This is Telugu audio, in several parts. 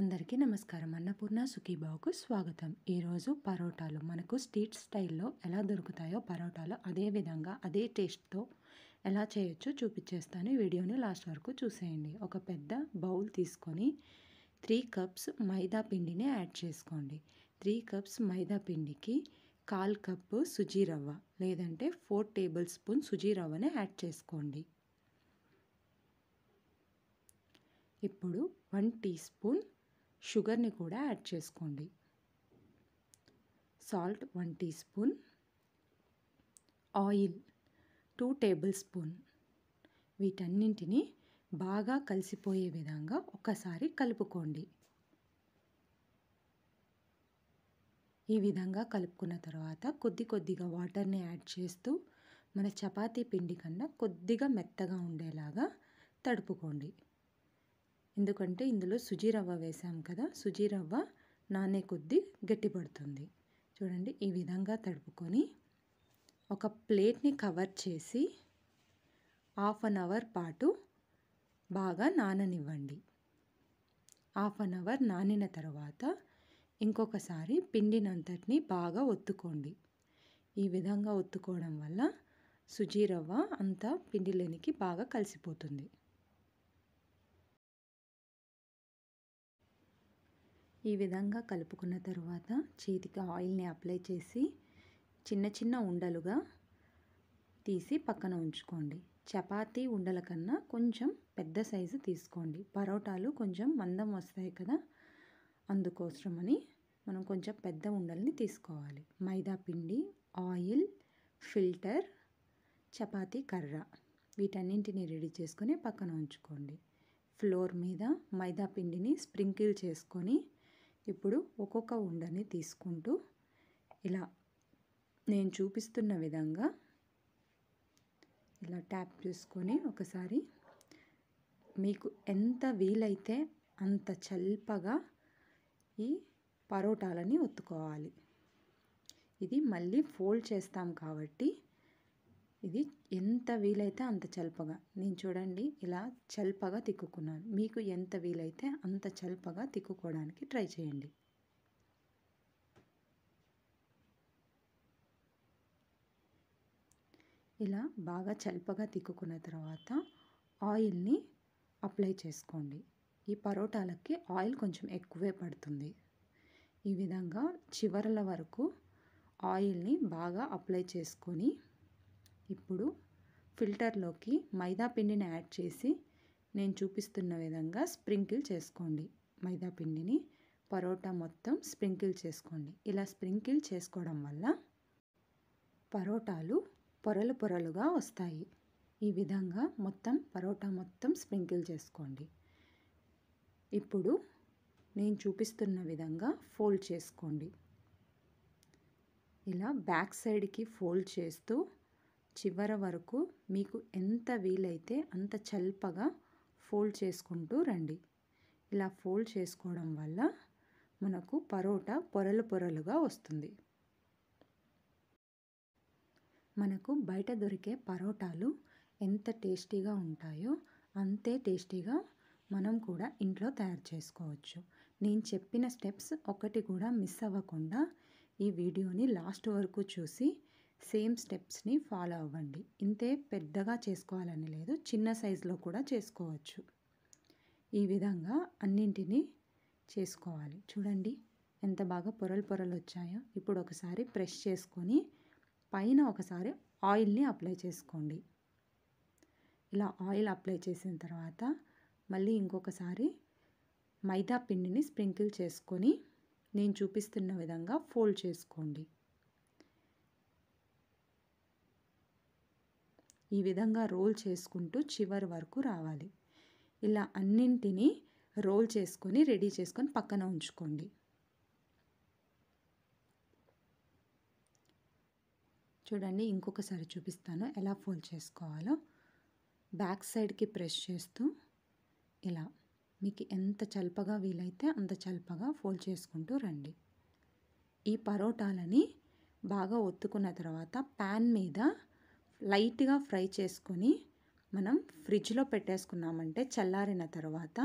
అందరికీ నమస్కారం అన్నపూర్ణ సుఖీబావుకు స్వాగతం ఈరోజు పరోటాలు మనకు స్ట్రీట్ స్టైల్లో ఎలా దొరుకుతాయో పరోటాలు అదే విధంగా అదే టేస్ట్తో ఎలా చేయొచ్చో చూపించేస్తాను వీడియోని లాస్ట్ వరకు చూసేయండి ఒక పెద్ద బౌల్ తీసుకొని త్రీ కప్స్ మైదా పిండిని యాడ్ చేసుకోండి త్రీ కప్స్ మైదా పిండికి కాల్ కప్పు సుజీ రవ్వ లేదంటే ఫోర్ టేబుల్ స్పూన్ సుజీ రవ్వని యాడ్ చేసుకోండి ఇప్పుడు వన్ టీ స్పూన్ షుగర్ని కూడా యాడ్ చేసుకోండి salt one teaspoon oil two tablespoon వీటన్నింటినీ బాగా కలిసిపోయే విధంగా ఒకసారి కలుపుకోండి ఈ విధంగా కలుపుకున్న తర్వాత కొద్ది కొద్దిగా వాటర్ని యాడ్ చేస్తూ మన చపాతీ పిండి కన్నా కొద్దిగా మెత్తగా ఉండేలాగా తడుపుకోండి ఎందుకంటే ఇందులో సుజీ రవ్వ వేసాం కదా సుజీ రవ్వ నానే కొద్దీ గట్టిపడుతుంది చూడండి ఈ విధంగా తడుపుకొని ఒక ప్లేట్ని కవర్ చేసి హాఫ్ అన్ అవర్ పాటు బాగా నాననివ్వండి హాఫ్ అన్ అవర్ నానిన తర్వాత ఇంకొకసారి పిండినంతటిని బాగా ఒత్తుకోండి ఈ విధంగా ఒత్తుకోవడం వల్ల సుజీ రవ్వ అంతా పిండిలోనికి బాగా కలిసిపోతుంది ఈ విధంగా కలుపుకున్న తరువాత చేతికి ఆయిల్ని అప్లై చేసి చిన్న చిన్న ఉండలుగా తీసి పక్కన ఉంచుకోండి చపాతీ ఉండల కన్నా కొంచెం పెద్ద సైజు తీసుకోండి పరోటాలు కొంచెం మందం వస్తాయి కదా అందుకోసమని మనం కొంచెం పెద్ద ఉండల్ని తీసుకోవాలి మైదా పిండి ఆయిల్ ఫిల్టర్ చపాతీ కర్ర వీటన్నింటిని రెడీ చేసుకొని పక్కన ఉంచుకోండి ఫ్లోర్ మీద మైదా పిండిని స్ప్రింకిల్ చేసుకొని ఇప్పుడు ఒక్కొక్క ఉండని తీసుకుంటూ ఇలా నేను చూపిస్తున్న విధంగా ఇలా ట్యాప్ చేసుకొని ఒకసారి మీకు ఎంత వీలైతే అంత చల్పగా ఈ పరోటాలని ఒత్తుకోవాలి ఇది మళ్ళీ ఫోల్డ్ చేస్తాం కాబట్టి ఇది ఎంత వీలైతే అంత చల్పగా నేను చూడండి ఇలా చల్పగా తిక్కుకున్నాను మీకు ఎంత వీలైతే అంత చల్పగా తిక్కుకోవడానికి ట్రై చేయండి ఇలా బాగా చల్పగా తిక్కుకున్న తర్వాత ఆయిల్ని అప్లై చేసుకోండి ఈ పరోటాలకి ఆయిల్ కొంచెం ఎక్కువే పడుతుంది ఈ విధంగా చివరల వరకు ఆయిల్ని బాగా అప్లై చేసుకొని ఇప్పుడు ఫిల్టర్లోకి మైదా పిండిని యాడ్ చేసి నేను చూపిస్తున్న విధంగా స్ప్రింకిల్ చేసుకోండి మైదా పిండిని పరోటా మొత్తం స్ప్రింకిల్ చేసుకోండి ఇలా స్ప్రింకిల్ చేసుకోవడం వల్ల పరోటాలు పొరలు పొరలుగా వస్తాయి ఈ విధంగా మొత్తం పరోటా మొత్తం స్ప్రింకిల్ చేసుకోండి ఇప్పుడు నేను చూపిస్తున్న విధంగా ఫోల్డ్ చేసుకోండి ఇలా బ్యాక్ సైడ్కి ఫోల్డ్ చేస్తూ చివర వరకు మీకు ఎంత వీలైతే అంత చల్పగా ఫోల్డ్ చేసుకుంటూ రండి ఇలా ఫోల్డ్ చేసుకోవడం వల్ల మనకు పరోటా పొరలు పొరలుగా వస్తుంది మనకు బయట దొరికే పరోటాలు ఎంత టేస్టీగా ఉంటాయో అంతే టేస్టీగా మనం కూడా ఇంట్లో తయారు చేసుకోవచ్చు నేను చెప్పిన స్టెప్స్ ఒకటి కూడా మిస్ అవ్వకుండా ఈ వీడియోని లాస్ట్ వరకు చూసి సేమ్ స్టెప్స్ని ఫాలో అవ్వండి ఇంతే పెద్దగా చేసుకోవాలని లేదు చిన్న సైజులో కూడా చేసుకోవచ్చు ఈ విధంగా అన్నింటినీ చేసుకోవాలి చూడండి ఎంత బాగా పొరలు పొరలు వచ్చాయో ఇప్పుడు ఒకసారి ప్రెష్ చేసుకొని పైన ఒకసారి ఆయిల్ని అప్లై చేసుకోండి ఇలా ఆయిల్ అప్లై చేసిన తర్వాత మళ్ళీ ఇంకొకసారి మైదా పిండిని స్ప్రింకిల్ చేసుకొని నేను చూపిస్తున్న విధంగా ఫోల్డ్ చేసుకోండి ఈ విధంగా రోల్ చేసుకుంటూ చివరి వరకు రావాలి ఇలా అన్నింటినీ రోల్ చేసుకొని రెడీ చేసుకొని పక్కన ఉంచుకోండి చూడండి ఇంకొకసారి చూపిస్తాను ఎలా ఫోల్డ్ చేసుకోవాలో బ్యాక్ సైడ్కి ప్రెస్ చేస్తూ ఇలా మీకు ఎంత చల్పగా వీలైతే అంత చల్పగా ఫోల్డ్ చేసుకుంటూ రండి ఈ పరోటాలని బాగా ఒత్తుకున్న తర్వాత ప్యాన్ మీద లైట్గా ఫ్రై చేసుకొని మనం ఫ్రిడ్జ్లో పెట్టేసుకున్నామంటే చల్లారిన తర్వాత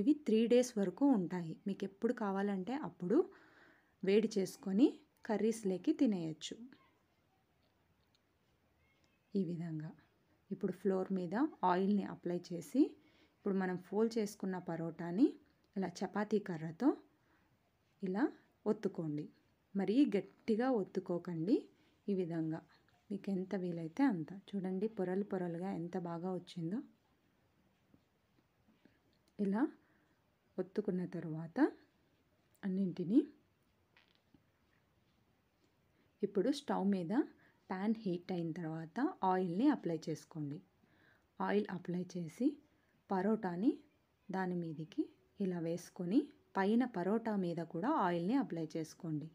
ఇవి త్రీ డేస్ వరకు ఉంటాయి మీకు ఎప్పుడు కావాలంటే అప్పుడు వేడి చేసుకొని కర్రీస్లోకి తినేయచ్చు ఈ విధంగా ఇప్పుడు ఫ్లోర్ మీద ఆయిల్ని అప్లై చేసి ఇప్పుడు మనం ఫోల్డ్ చేసుకున్న పరోటాని ఇలా చపాతీ కర్రతో ఇలా ఒత్తుకోండి మరీ గట్టిగా ఒత్తుకోకండి ఈ విధంగా మీకు ఎంత వీలైతే అంత చూడండి పొరలు పొరలుగా ఎంత బాగా వచ్చిందో ఇలా ఒత్తుకున్న తర్వాత అన్నింటినీ ఇప్పుడు స్టవ్ మీద ప్యాన్ హీట్ అయిన తర్వాత ఆయిల్ని అప్లై చేసుకోండి ఆయిల్ అప్లై చేసి పరోటాని దాని మీదకి ఇలా వేసుకొని పైన పరోటా మీద కూడా ఆయిల్ని అప్లై చేసుకోండి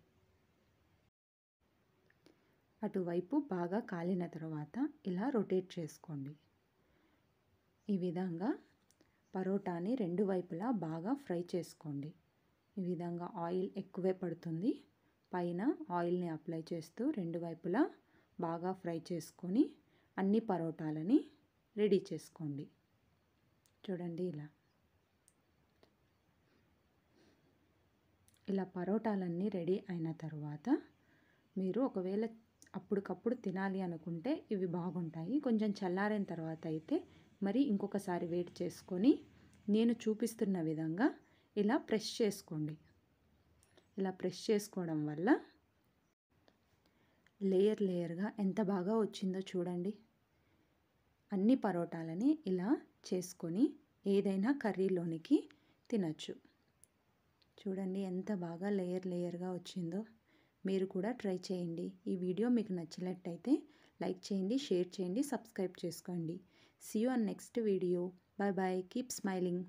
అటువైపు బాగా కాలిన తర్వాత ఇలా రొటేట్ చేసుకోండి ఈ విధంగా పరోటాని రెండు వైపులా బాగా ఫ్రై చేసుకోండి ఈ విధంగా ఆయిల్ ఎక్కువే పడుతుంది పైన ఆయిల్ని అప్లై చేస్తూ రెండు వైపులా బాగా ఫ్రై చేసుకొని అన్ని పరోటాలని రెడీ చేసుకోండి చూడండి ఇలా ఇలా పరోటాలన్నీ రెడీ అయిన తర్వాత మీరు ఒకవేళ అప్పటికప్పుడు తినాలి అనుకుంటే ఇవి బాగుంటాయి కొంచెం చల్లారిన తర్వాత అయితే మరి ఇంకొకసారి వెయిట్ చేసుకొని నేను చూపిస్తున్న విధంగా ఇలా ప్రెస్ చేసుకోండి ఇలా ప్రెస్ చేసుకోవడం వల్ల లేయర్ లేయర్గా ఎంత బాగా వచ్చిందో చూడండి అన్ని పరోటాలని ఇలా చేసుకొని ఏదైనా కర్రీలోనికి తినచ్చు చూడండి ఎంత బాగా లేయర్ లేయర్గా వచ్చిందో మీరు కూడా ట్రై చేయండి ఈ వీడియో మీకు నచ్చినట్టయితే లైక్ చేయండి షేర్ చేయండి సబ్స్క్రైబ్ చేసుకోండి see you on next video bye bye keep smiling